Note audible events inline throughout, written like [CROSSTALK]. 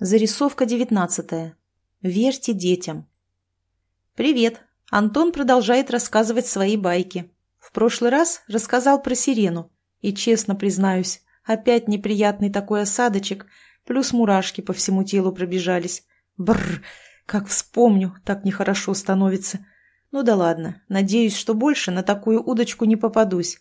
Зарисовка девятнадцатая. Верьте детям. Привет. Антон продолжает рассказывать свои байки. В прошлый раз рассказал про сирену. И, честно признаюсь, опять неприятный такой осадочек, плюс мурашки по всему телу пробежались. Бррр, как вспомню, так нехорошо становится. Ну да ладно, надеюсь, что больше на такую удочку не попадусь.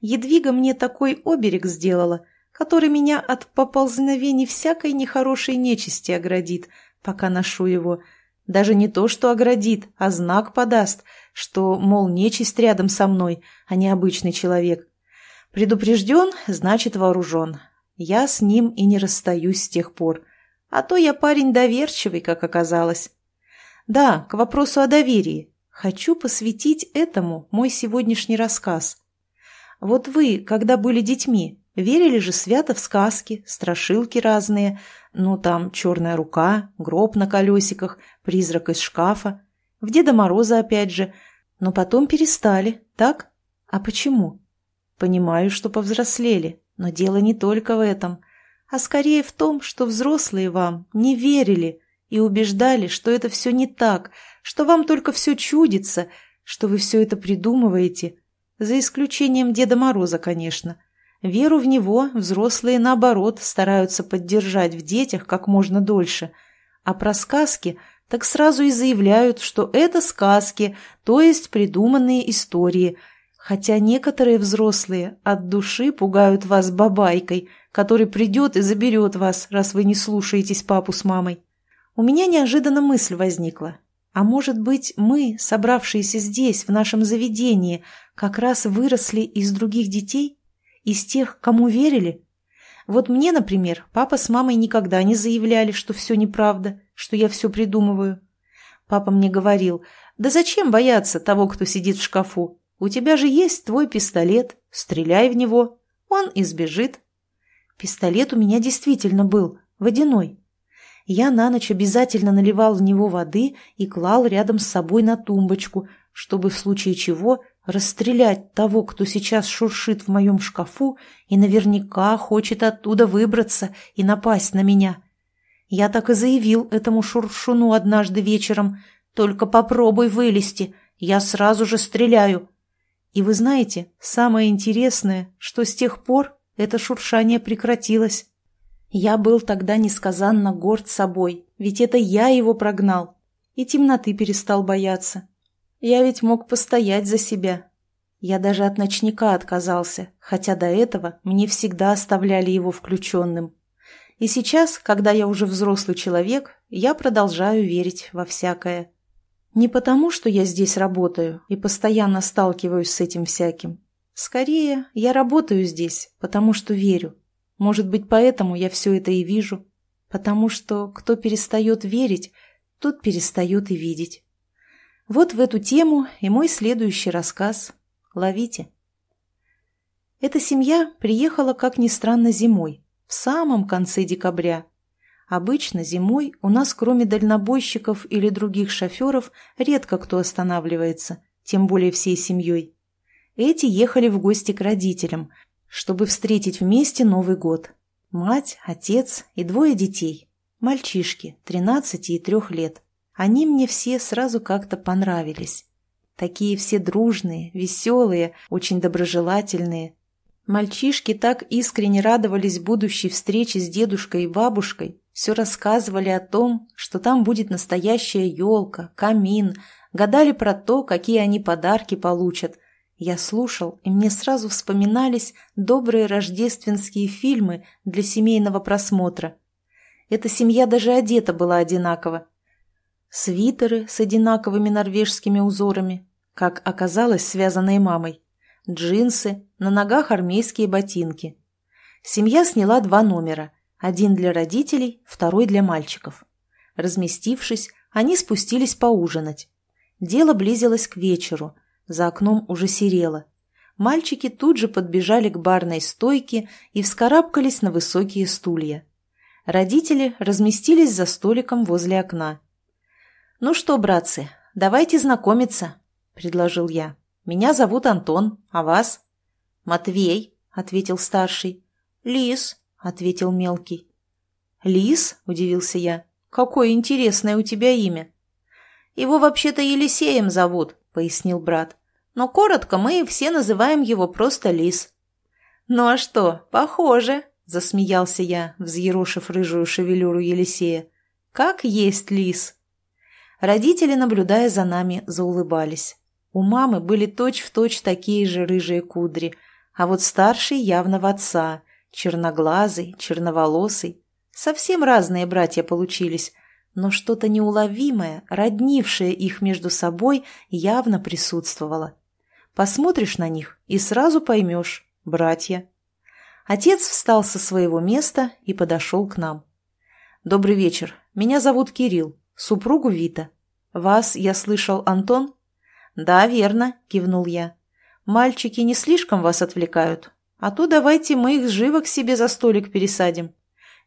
Едвига мне такой оберег сделала – который меня от поползновений всякой нехорошей нечисти оградит, пока ношу его. Даже не то, что оградит, а знак подаст, что, мол, нечисть рядом со мной, а не обычный человек. Предупрежден, значит вооружен. Я с ним и не расстаюсь с тех пор. А то я парень доверчивый, как оказалось. Да, к вопросу о доверии. Хочу посвятить этому мой сегодняшний рассказ. Вот вы, когда были детьми, Верили же свято в сказки, страшилки разные, ну там черная рука, гроб на колесиках, призрак из шкафа, в Деда Мороза опять же, но потом перестали, так? А почему? Понимаю, что повзрослели, но дело не только в этом, а скорее в том, что взрослые вам не верили и убеждали, что это все не так, что вам только все чудится, что вы все это придумываете, за исключением Деда Мороза, конечно – Веру в него взрослые, наоборот, стараются поддержать в детях как можно дольше. А про сказки так сразу и заявляют, что это сказки, то есть придуманные истории. Хотя некоторые взрослые от души пугают вас бабайкой, который придет и заберет вас, раз вы не слушаетесь папу с мамой. У меня неожиданно мысль возникла. А может быть, мы, собравшиеся здесь, в нашем заведении, как раз выросли из других детей – из тех, кому верили? Вот мне, например, папа с мамой никогда не заявляли, что все неправда, что я все придумываю. Папа мне говорил, да зачем бояться того, кто сидит в шкафу? У тебя же есть твой пистолет, стреляй в него, он избежит. Пистолет у меня действительно был, водяной. Я на ночь обязательно наливал в него воды и клал рядом с собой на тумбочку, чтобы в случае чего расстрелять того, кто сейчас шуршит в моем шкафу и наверняка хочет оттуда выбраться и напасть на меня. Я так и заявил этому шуршуну однажды вечером, «Только попробуй вылезти, я сразу же стреляю». И вы знаете, самое интересное, что с тех пор это шуршание прекратилось. Я был тогда несказанно горд собой, ведь это я его прогнал. И темноты перестал бояться. Я ведь мог постоять за себя. Я даже от ночника отказался, хотя до этого мне всегда оставляли его включенным. И сейчас, когда я уже взрослый человек, я продолжаю верить во всякое. Не потому, что я здесь работаю и постоянно сталкиваюсь с этим всяким. Скорее, я работаю здесь, потому что верю. Может быть, поэтому я все это и вижу. Потому что кто перестает верить, тот перестает и видеть. Вот в эту тему и мой следующий рассказ «Ловите». Эта семья приехала, как ни странно, зимой, в самом конце декабря. Обычно зимой у нас, кроме дальнобойщиков или других шоферов, редко кто останавливается, тем более всей семьей. Эти ехали в гости к родителям, чтобы встретить вместе Новый год. Мать, отец и двое детей, мальчишки 13 и 3 лет. Они мне все сразу как-то понравились. Такие все дружные, веселые, очень доброжелательные. Мальчишки так искренне радовались будущей встрече с дедушкой и бабушкой, все рассказывали о том, что там будет настоящая елка, камин, гадали про то, какие они подарки получат. Я слушал, и мне сразу вспоминались добрые рождественские фильмы для семейного просмотра. Эта семья даже одета была одинаково свитеры с одинаковыми норвежскими узорами, как оказалось связанные мамой, джинсы, на ногах армейские ботинки. Семья сняла два номера, один для родителей, второй для мальчиков. Разместившись, они спустились поужинать. Дело близилось к вечеру, за окном уже серело. Мальчики тут же подбежали к барной стойке и вскарабкались на высокие стулья. Родители разместились за столиком возле окна – «Ну что, братцы, давайте знакомиться», — предложил я. «Меня зовут Антон, а вас?» «Матвей», — ответил старший. «Лис», — ответил мелкий. «Лис?» — удивился я. «Какое интересное у тебя имя!» «Его вообще-то Елисеем зовут», — пояснил брат. «Но коротко мы все называем его просто Лис». «Ну а что, похоже», — засмеялся я, взъерошив рыжую шевелюру Елисея. «Как есть лис!» Родители, наблюдая за нами, заулыбались. У мамы были точь-в-точь точь такие же рыжие кудри, а вот старший явно в отца, черноглазый, черноволосый. Совсем разные братья получились, но что-то неуловимое, роднившее их между собой, явно присутствовало. Посмотришь на них и сразу поймешь – братья. Отец встал со своего места и подошел к нам. «Добрый вечер. Меня зовут Кирилл. Супругу Вита. Вас я слышал, Антон? Да, верно, кивнул я. Мальчики не слишком вас отвлекают. А то давайте мы их живо к себе за столик пересадим.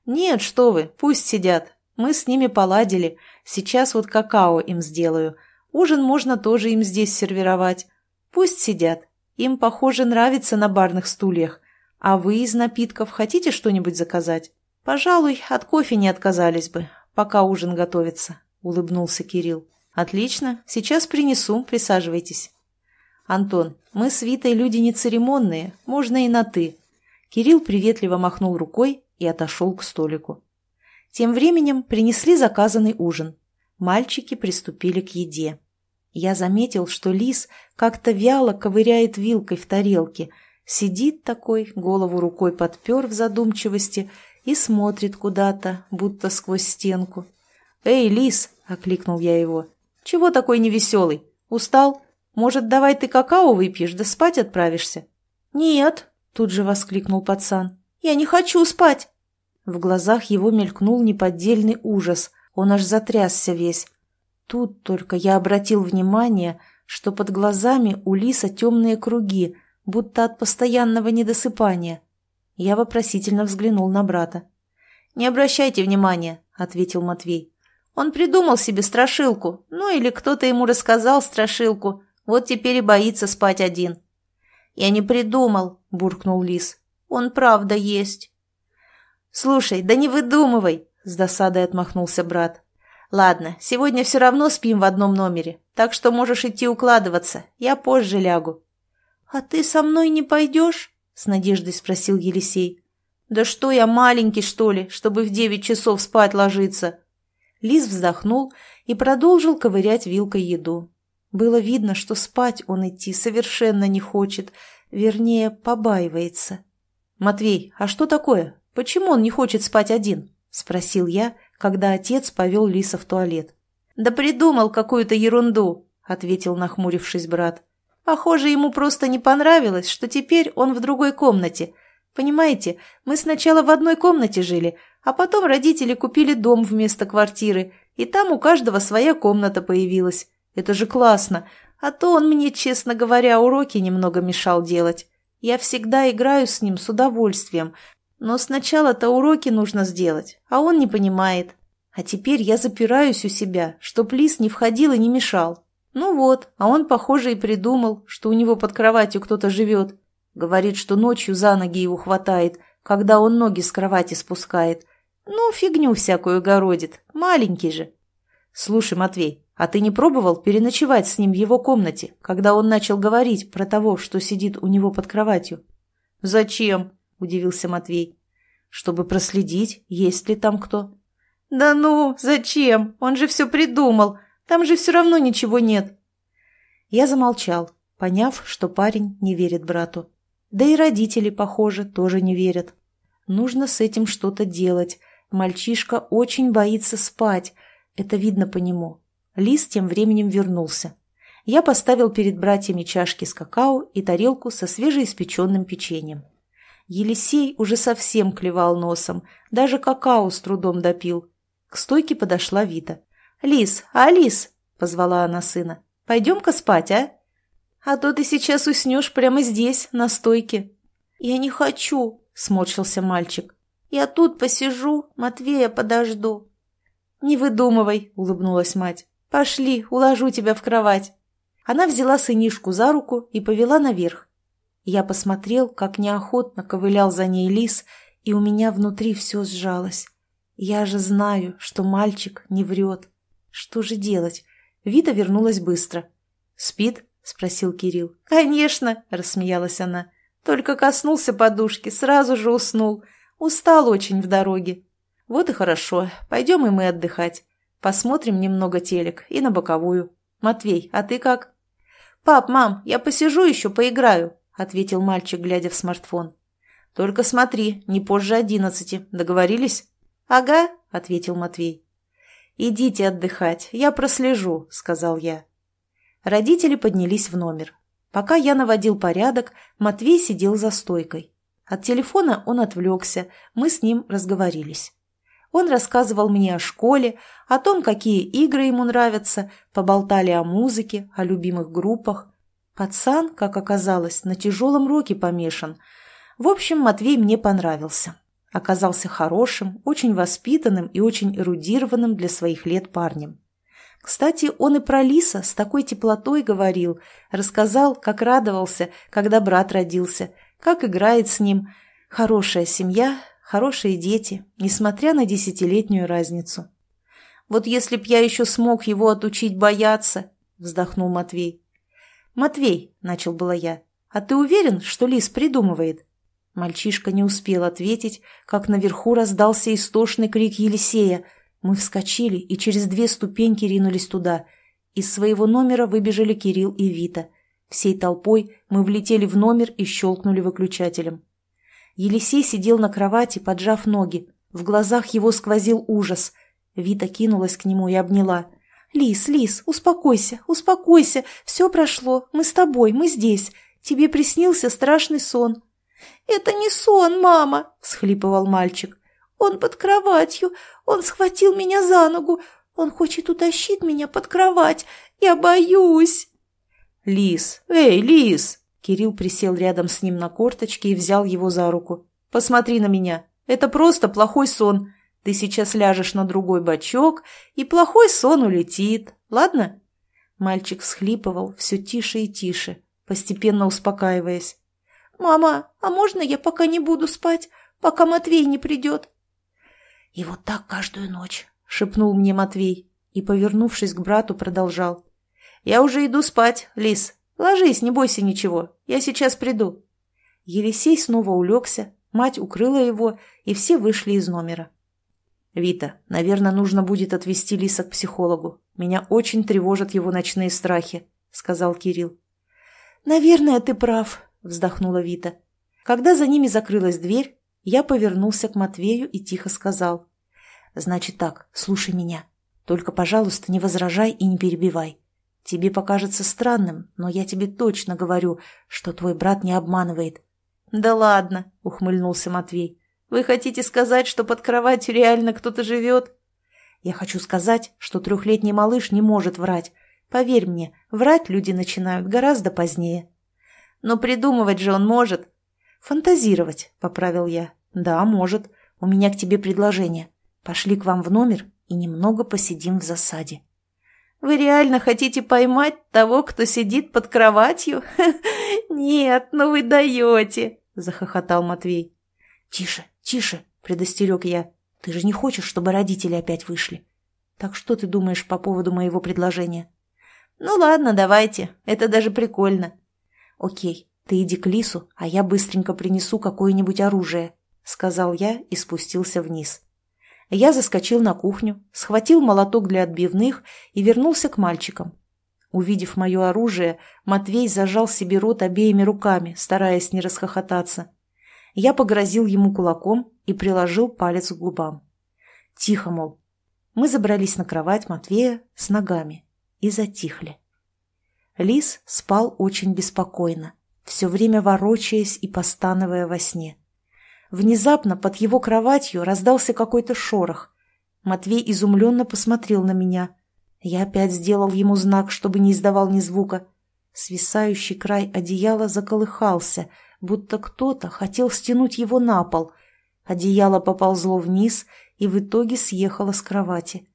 Нет, что вы, пусть сидят. Мы с ними поладили. Сейчас вот какао им сделаю. Ужин можно тоже им здесь сервировать. Пусть сидят. Им, похоже, нравится на барных стульях. А вы из напитков хотите что-нибудь заказать? Пожалуй, от кофе не отказались бы, пока ужин готовится улыбнулся Кирилл. «Отлично, сейчас принесу, присаживайтесь». «Антон, мы с Витой люди не церемонные, можно и на «ты». Кирилл приветливо махнул рукой и отошел к столику. Тем временем принесли заказанный ужин. Мальчики приступили к еде. Я заметил, что лис как-то вяло ковыряет вилкой в тарелке, сидит такой, голову рукой подпер в задумчивости и смотрит куда-то, будто сквозь стенку. «Эй, лис, — окликнул я его. «Чего такой невеселый? Устал? Может, давай ты какао выпьешь, да спать отправишься?» «Нет!» — тут же воскликнул пацан. «Я не хочу спать!» В глазах его мелькнул неподдельный ужас. Он аж затрясся весь. Тут только я обратил внимание, что под глазами у лиса темные круги, будто от постоянного недосыпания. Я вопросительно взглянул на брата. «Не обращайте внимания», — ответил Матвей. Он придумал себе страшилку, ну или кто-то ему рассказал страшилку, вот теперь и боится спать один. «Я не придумал», – буркнул лис. «Он правда есть». «Слушай, да не выдумывай», – с досадой отмахнулся брат. «Ладно, сегодня все равно спим в одном номере, так что можешь идти укладываться, я позже лягу». «А ты со мной не пойдешь?» – с надеждой спросил Елисей. «Да что я маленький, что ли, чтобы в девять часов спать ложиться?» Лис вздохнул и продолжил ковырять вилкой еду. Было видно, что спать он идти совершенно не хочет, вернее, побаивается. «Матвей, а что такое? Почему он не хочет спать один?» – спросил я, когда отец повел Лиса в туалет. «Да придумал какую-то ерунду», – ответил нахмурившись брат. «Похоже, ему просто не понравилось, что теперь он в другой комнате – Понимаете, мы сначала в одной комнате жили, а потом родители купили дом вместо квартиры, и там у каждого своя комната появилась. Это же классно. А то он мне, честно говоря, уроки немного мешал делать. Я всегда играю с ним с удовольствием. Но сначала-то уроки нужно сделать, а он не понимает. А теперь я запираюсь у себя, чтоб лис не входил и не мешал. Ну вот, а он, похоже, и придумал, что у него под кроватью кто-то живет. Говорит, что ночью за ноги его хватает, когда он ноги с кровати спускает. Ну, фигню всякую городит, маленький же. Слушай, Матвей, а ты не пробовал переночевать с ним в его комнате, когда он начал говорить про того, что сидит у него под кроватью? Зачем? — удивился Матвей. «Чтобы проследить, есть ли там кто». «Да ну, зачем? Он же все придумал. Там же все равно ничего нет». Я замолчал, поняв, что парень не верит брату. Да и родители, похоже, тоже не верят. Нужно с этим что-то делать. Мальчишка очень боится спать. Это видно по нему. Лис тем временем вернулся. Я поставил перед братьями чашки с какао и тарелку со свежеиспеченным печеньем. Елисей уже совсем клевал носом, даже какао с трудом допил. К стойке подошла Вита. «Лис, а Лис!» — позвала она сына. «Пойдем-ка спать, а?» А то ты сейчас уснешь прямо здесь, на стойке». «Я не хочу», — сморщился мальчик. «Я тут посижу, Матвея подожду». «Не выдумывай», — улыбнулась мать. «Пошли, уложу тебя в кровать». Она взяла сынишку за руку и повела наверх. Я посмотрел, как неохотно ковылял за ней лис, и у меня внутри все сжалось. Я же знаю, что мальчик не врет. Что же делать? Вита вернулась быстро. «Спит?» спросил Кирилл. «Конечно!» – рассмеялась она. «Только коснулся подушки, сразу же уснул. Устал очень в дороге». «Вот и хорошо. Пойдем и мы отдыхать. Посмотрим немного телек и на боковую. Матвей, а ты как?» «Пап, мам, я посижу еще, поиграю», – ответил мальчик, глядя в смартфон. «Только смотри, не позже одиннадцати. Договорились?» «Ага», – ответил Матвей. «Идите отдыхать, я прослежу», – сказал я. Родители поднялись в номер. Пока я наводил порядок, Матвей сидел за стойкой. От телефона он отвлекся, мы с ним разговорились. Он рассказывал мне о школе, о том, какие игры ему нравятся, поболтали о музыке, о любимых группах. Пацан, как оказалось, на тяжелом роке помешан. В общем, Матвей мне понравился. Оказался хорошим, очень воспитанным и очень эрудированным для своих лет парнем. Кстати, он и про Лиса с такой теплотой говорил, рассказал, как радовался, когда брат родился, как играет с ним. Хорошая семья, хорошие дети, несмотря на десятилетнюю разницу. «Вот если б я еще смог его отучить бояться!» – вздохнул Матвей. «Матвей», – начал было я, – «а ты уверен, что Лис придумывает?» Мальчишка не успел ответить, как наверху раздался истошный крик Елисея – мы вскочили и через две ступеньки ринулись туда. Из своего номера выбежали Кирилл и Вита. Всей толпой мы влетели в номер и щелкнули выключателем. Елисей сидел на кровати, поджав ноги. В глазах его сквозил ужас. Вита кинулась к нему и обняла. «Лис, Лис, успокойся, успокойся. Все прошло. Мы с тобой, мы здесь. Тебе приснился страшный сон». «Это не сон, мама!» – схлипывал мальчик. Он под кроватью. Он схватил меня за ногу. Он хочет утащить меня под кровать. Я боюсь. Лис, эй, Лис! Кирилл присел рядом с ним на корточки и взял его за руку. Посмотри на меня. Это просто плохой сон. Ты сейчас ляжешь на другой бочок, и плохой сон улетит. Ладно? Мальчик всхлипывал все тише и тише, постепенно успокаиваясь. «Мама, а можно я пока не буду спать, пока Матвей не придет?» «И вот так каждую ночь», — шепнул мне Матвей и, повернувшись к брату, продолжал. «Я уже иду спать, Лис. Ложись, не бойся ничего. Я сейчас приду». Елисей снова улегся, мать укрыла его, и все вышли из номера. «Вита, наверное, нужно будет отвезти Лиса к психологу. Меня очень тревожат его ночные страхи», — сказал Кирилл. «Наверное, ты прав», — вздохнула Вита. Когда за ними закрылась дверь, я повернулся к Матвею и тихо сказал. «Значит так, слушай меня. Только, пожалуйста, не возражай и не перебивай. Тебе покажется странным, но я тебе точно говорю, что твой брат не обманывает». «Да ладно», — ухмыльнулся Матвей. «Вы хотите сказать, что под кроватью реально кто-то живет?» «Я хочу сказать, что трехлетний малыш не может врать. Поверь мне, врать люди начинают гораздо позднее». «Но придумывать же он может», «Фантазировать», — поправил я. «Да, может. У меня к тебе предложение. Пошли к вам в номер и немного посидим в засаде». «Вы реально хотите поймать того, кто сидит под кроватью? [LAUGHS] Нет, ну вы даете!» — захохотал Матвей. «Тише, тише!» — предостерег я. «Ты же не хочешь, чтобы родители опять вышли. Так что ты думаешь по поводу моего предложения?» «Ну ладно, давайте. Это даже прикольно». «Окей. «Ты иди к лису, а я быстренько принесу какое-нибудь оружие», — сказал я и спустился вниз. Я заскочил на кухню, схватил молоток для отбивных и вернулся к мальчикам. Увидев мое оружие, Матвей зажал себе рот обеими руками, стараясь не расхохотаться. Я погрозил ему кулаком и приложил палец к губам. Тихо, мол. Мы забрались на кровать Матвея с ногами и затихли. Лис спал очень беспокойно все время ворочаясь и постановая во сне. Внезапно под его кроватью раздался какой-то шорох. Матвей изумленно посмотрел на меня. Я опять сделал ему знак, чтобы не издавал ни звука. Свисающий край одеяла заколыхался, будто кто-то хотел стянуть его на пол. Одеяло поползло вниз и в итоге съехало с кровати.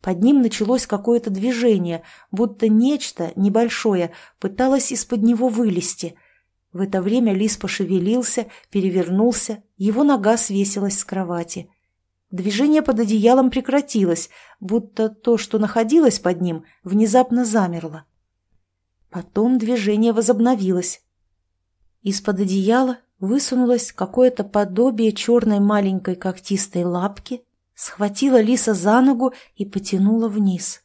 Под ним началось какое-то движение, будто нечто небольшое пыталось из-под него вылезти — в это время лис пошевелился, перевернулся, его нога свесилась с кровати. Движение под одеялом прекратилось, будто то, что находилось под ним, внезапно замерло. Потом движение возобновилось. Из-под одеяла высунулось какое-то подобие черной маленькой когтистой лапки, схватила лиса за ногу и потянула вниз.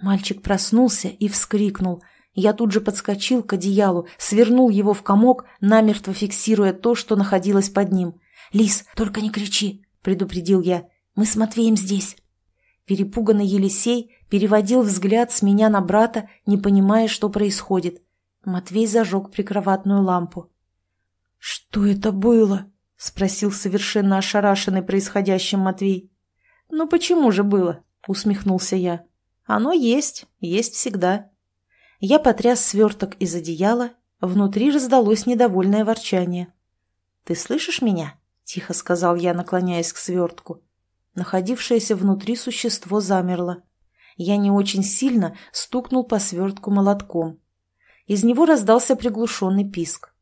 Мальчик проснулся и вскрикнул – я тут же подскочил к одеялу, свернул его в комок, намертво фиксируя то, что находилось под ним. «Лис, только не кричи!» – предупредил я. «Мы с Матвеем здесь!» Перепуганный Елисей переводил взгляд с меня на брата, не понимая, что происходит. Матвей зажег прикроватную лампу. «Что это было?» – спросил совершенно ошарашенный происходящим Матвей. «Ну почему же было?» – усмехнулся я. «Оно есть, есть всегда». Я потряс сверток из одеяла, внутри раздалось недовольное ворчание. «Ты слышишь меня?» — тихо сказал я, наклоняясь к свертку. Находившееся внутри существо замерло. Я не очень сильно стукнул по свертку молотком. Из него раздался приглушенный писк.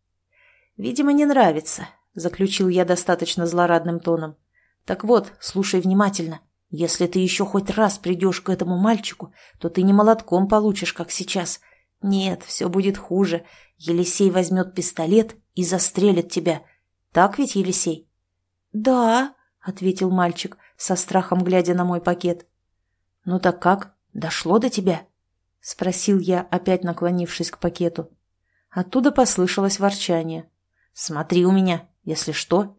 «Видимо, не нравится», — заключил я достаточно злорадным тоном. «Так вот, слушай внимательно. Если ты еще хоть раз придешь к этому мальчику, то ты не молотком получишь, как сейчас. Нет, все будет хуже. Елисей возьмет пистолет и застрелит тебя. Так ведь, Елисей? — Да, — ответил мальчик, со страхом глядя на мой пакет. — Ну так как? Дошло до тебя? — спросил я, опять наклонившись к пакету. Оттуда послышалось ворчание. — Смотри у меня, если что.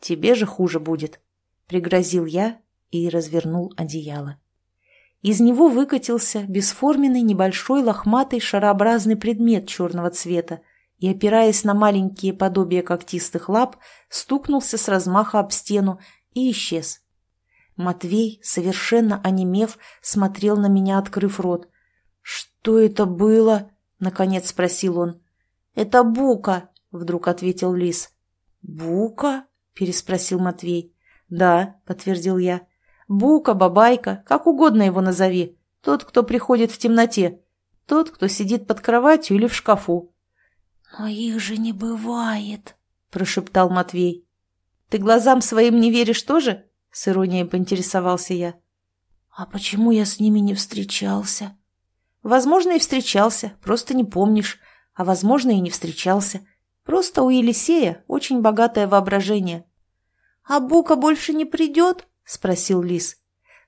Тебе же хуже будет, — пригрозил я, и развернул одеяло. Из него выкатился бесформенный небольшой лохматый шарообразный предмет черного цвета и, опираясь на маленькие подобия когтистых лап, стукнулся с размаха об стену и исчез. Матвей, совершенно онемев, смотрел на меня, открыв рот. «Что это было?» — наконец спросил он. «Это бука», — вдруг ответил лис. «Бука?» — переспросил Матвей. «Да», — подтвердил я. Бука, бабайка, как угодно его назови. Тот, кто приходит в темноте. Тот, кто сидит под кроватью или в шкафу. «Но их же не бывает», — прошептал Матвей. «Ты глазам своим не веришь тоже?» — с иронией поинтересовался я. «А почему я с ними не встречался?» «Возможно, и встречался, просто не помнишь. А возможно, и не встречался. Просто у Елисея очень богатое воображение». «А Бука больше не придет?» спросил Лис.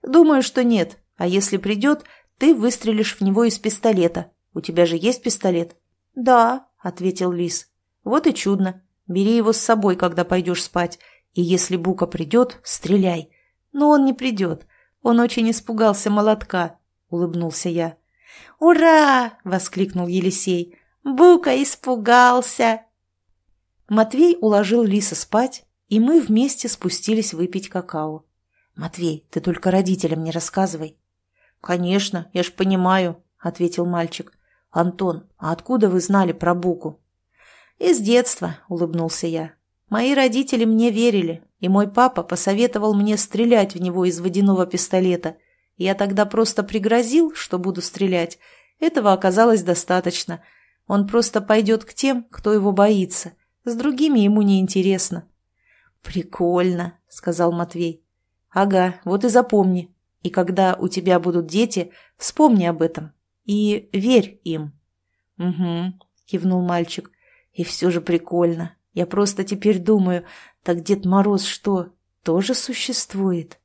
«Думаю, что нет. А если придет, ты выстрелишь в него из пистолета. У тебя же есть пистолет?» «Да», — ответил Лис. «Вот и чудно. Бери его с собой, когда пойдешь спать. И если Бука придет, стреляй. Но он не придет. Он очень испугался молотка», — улыбнулся я. «Ура!» — воскликнул Елисей. «Бука испугался!» Матвей уложил Лиса спать, и мы вместе спустились выпить какао. «Матвей, ты только родителям не рассказывай». «Конечно, я ж понимаю», — ответил мальчик. «Антон, а откуда вы знали про Буку?» «Из детства», — улыбнулся я. «Мои родители мне верили, и мой папа посоветовал мне стрелять в него из водяного пистолета. Я тогда просто пригрозил, что буду стрелять. Этого оказалось достаточно. Он просто пойдет к тем, кто его боится. С другими ему неинтересно». «Прикольно», — сказал Матвей. Ага, вот и запомни. И когда у тебя будут дети, вспомни об этом. И верь им. Угу, кивнул мальчик. И все же прикольно. Я просто теперь думаю, так Дед Мороз что, тоже существует?